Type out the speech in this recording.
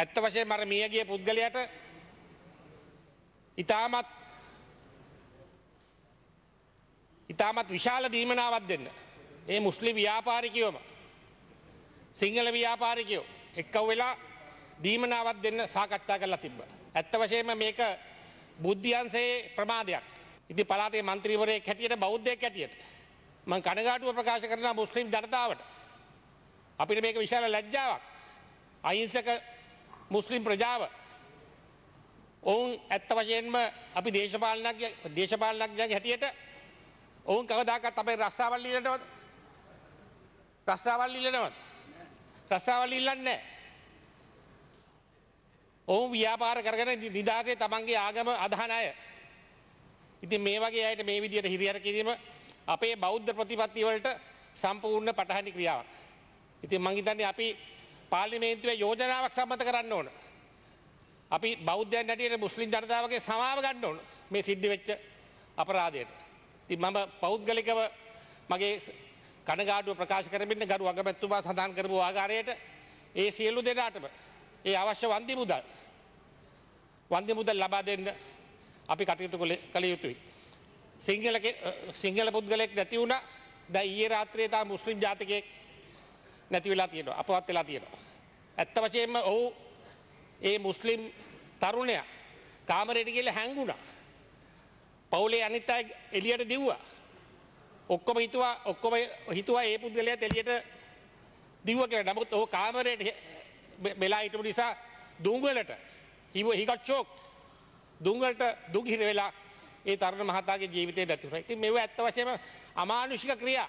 ඇත්ත වශයෙන් මර මියගිය පුද්ගලයට ඉතාමත් ඉතාමත් විශාල දීමනාවක් දෙන්න. ඒ මුස්ලිම් ව්‍යාපාරිකයෝම සිංහල ව්‍යාපාරිකයෝ එක්කව වෙලා දීමනාවක් දෙන්න සාකච්ඡා කරලා තිබ්බ. ඇත්ත වශයෙන්ම මේක බුද්ධියන්සේ ප්‍රමාදයක්. ඉතින් පළාතේ മന്ത്രിවරයෙක් හැටියට බෞද්ධයෙක් හැටියට මම කනගාටුව ප්‍රකාශ කරනවා මුස්ලිම් ජනතාවට. අපිට මේක විශාල ලැජ්ජාවක්. අහිංසක මුස්ලිම් ප්‍රජාව ඔවුන් ඇත්ත වශයෙන්ම අපි දේශපාලනඥ දේශපාලනඥයන් හැටියට ඔවුන් කවදාකවත් අපේ රස්සාවල් ඉල්ලනවද? රස්සාවල් ඉල්ලනවද? රස්සාවල් ඉල්ලන්නේ නැහැ. ඔවුන් ව්‍යාපාර කරගෙන නිදාසේ තමන්ගේ ආගම අදහන අය. ඉතින් මේ වගේ අයට මේ විදිහට හිරිහැර කිරීම අපේ බෞද්ධ ප්‍රතිපත්ති වලට සම්පූර්ණ පටහැනි ක්‍රියාවක්. ඉතින් මං හිතන්නේ අපි පාර්ලිමේන්තුවේ යෝජනාවක් සම්මත කරන්න ඕන. අපි බෞද්ධයන් හැටියට මුස්ලිම් ජනතාවගේ සමාව ගන්න ඕන මේ සිද්ධ වෙච්ච අපරාධයට. ඉතින් මම පෞද්ගලිකව මගේ කනගාටුව ප්‍රකාශ කරමින් ගරු අගමැතිතුමා සඳහන් කරපු ආකාරයට ඒ සියලු දෙනාටම ඒ අවශ්‍ය වන්දි මුදල් වන්දි මුදල් ලබා දෙන්න අපි කටයුතු කළ යුතුයි. සිංහල සිංහල පුද්ගලෙක් නැති වුණා. දැන් ඊයේ රාත්‍රියේ තා මුස්ලිම් ජාතිකයෙක් නැති වෙලා තියෙනවා අපවත් වෙලා තියෙනවා ඇත්ත වශයෙන්ම ඔහු ඒ මුස්ලිම් තරුණයා කාමරයට ගිහලා හැංගුණා පවුලේ අනිත් අය එළියට දිව්වා ඔක්කොම හිතුවා ඔක්කොම හිතුවා ඒ පුද්ගලයාත් එළියට දිව්වා කියලා නමුත් ඔහු කාමරයට වෙලා හිටපු නිසා දුංගලට he he got choked දුංගලට දුක් හිර වෙලා ඒ තරුණ මහතාගේ ජීවිතේ නැති වුණා ඉතින් මේව ඇත්ත වශයෙන්ම අමානුෂික ක්‍රියා